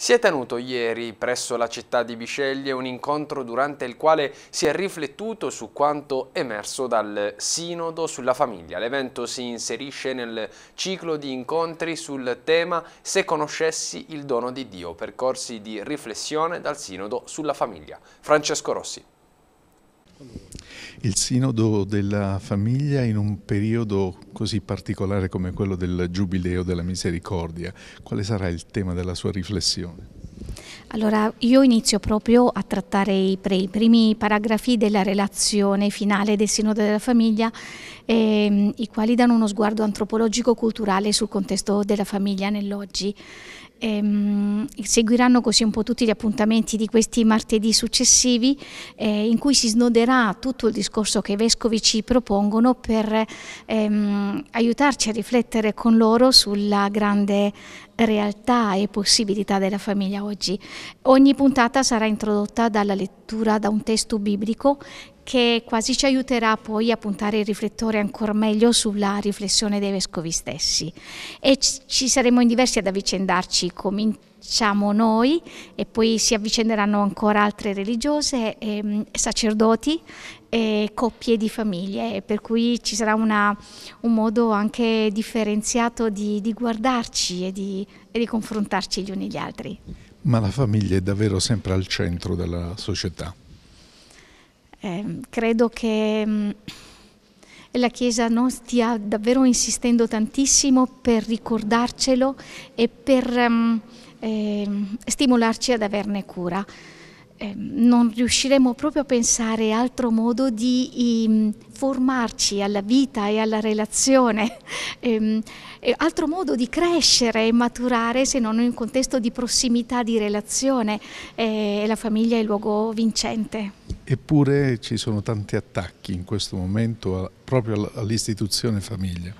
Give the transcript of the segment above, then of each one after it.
Si è tenuto ieri presso la città di Bisceglie un incontro durante il quale si è riflettuto su quanto emerso dal Sinodo sulla famiglia. L'evento si inserisce nel ciclo di incontri sul tema Se conoscessi il dono di Dio, percorsi di riflessione dal Sinodo sulla famiglia. Francesco Rossi il sinodo della famiglia in un periodo così particolare come quello del Giubileo della Misericordia. Quale sarà il tema della sua riflessione? Allora, io inizio proprio a trattare i, pre, i, primi paragrafi della relazione finale del Sinodo della Famiglia, ehm, i quali danno uno sguardo antropologico-culturale sul contesto della famiglia nell'oggi. Ehm, seguiranno così un po' tutti gli appuntamenti di questi martedì successivi eh, in cui si snoderà tutto il discorso che i vescovi ci propongono per ehm, aiutarci a riflettere con loro sulla grande realtà e possibilità della famiglia oggi. Ogni puntata sarà introdotta dalla lettura da un testo biblico che quasi ci aiuterà poi a puntare il riflettore ancora meglio sulla riflessione dei vescovi stessi e ci saremo in diversi ad avvicendarci cominciamo noi e poi si avvicenderanno ancora altre religiose, ehm, sacerdoti, e coppie di famiglie, per cui ci sarà una, un modo anche differenziato di, di guardarci e di, e di confrontarci gli uni gli altri. Ma la famiglia è davvero sempre al centro della società. Eh, credo che mm, la Chiesa no, stia davvero insistendo tantissimo per ricordarcelo e per mh, mm, eh, stimolarci ad averne cura. Eh, non riusciremo proprio a pensare altro modo di i, mm, formarci alla vita e alla relazione, eh, altro modo di crescere e maturare se non in un contesto di prossimità di relazione eh, e la famiglia è il luogo vincente. Eppure ci sono tanti attacchi in questo momento proprio all'istituzione famiglia.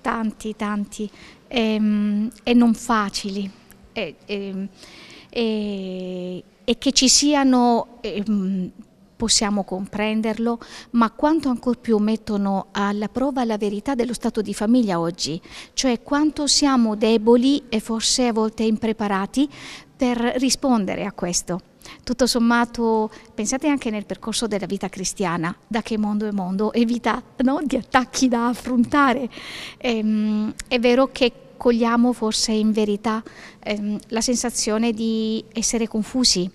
Tanti, tanti e, ehm, e non facili. E, ehm, e, e, che ci siano, ehm, possiamo comprenderlo, ma quanto ancor più mettono alla prova la verità dello stato di famiglia oggi, cioè quanto siamo deboli e forse a volte impreparati per rispondere a questo tutto sommato pensate anche nel percorso della vita cristiana, da che mondo è mondo, evita no, di attacchi da affrontare. Ehm, è vero che cogliamo forse in verità ehm, la sensazione di essere confusi,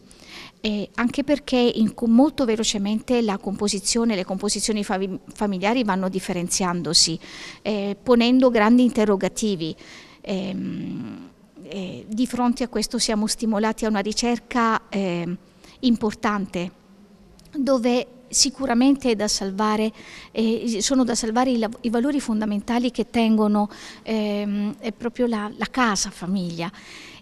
eh, anche perché in, molto velocemente la composizione, le composizioni fami familiari vanno differenziandosi, eh, ponendo grandi interrogativi. Ehm, eh, di fronte a questo siamo stimolati a una ricerca eh, importante dove sicuramente da salvare, eh, sono da salvare i, i, valori fondamentali che tengono ehm, proprio la, la, casa, famiglia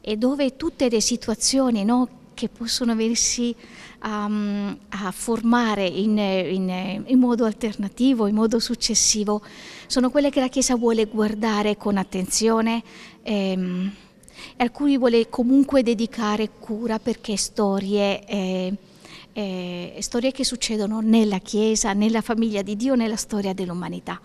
e dove tutte le situazioni no, che possono aversi um, a formare in, in, in, modo alternativo, in modo successivo, sono quelle che la Chiesa vuole guardare con attenzione. Ehm, e a cui vuole comunque dedicare cura perché storie, eh, eh, storie che succedono nella Chiesa, nella famiglia di Dio, nella storia dell'umanità.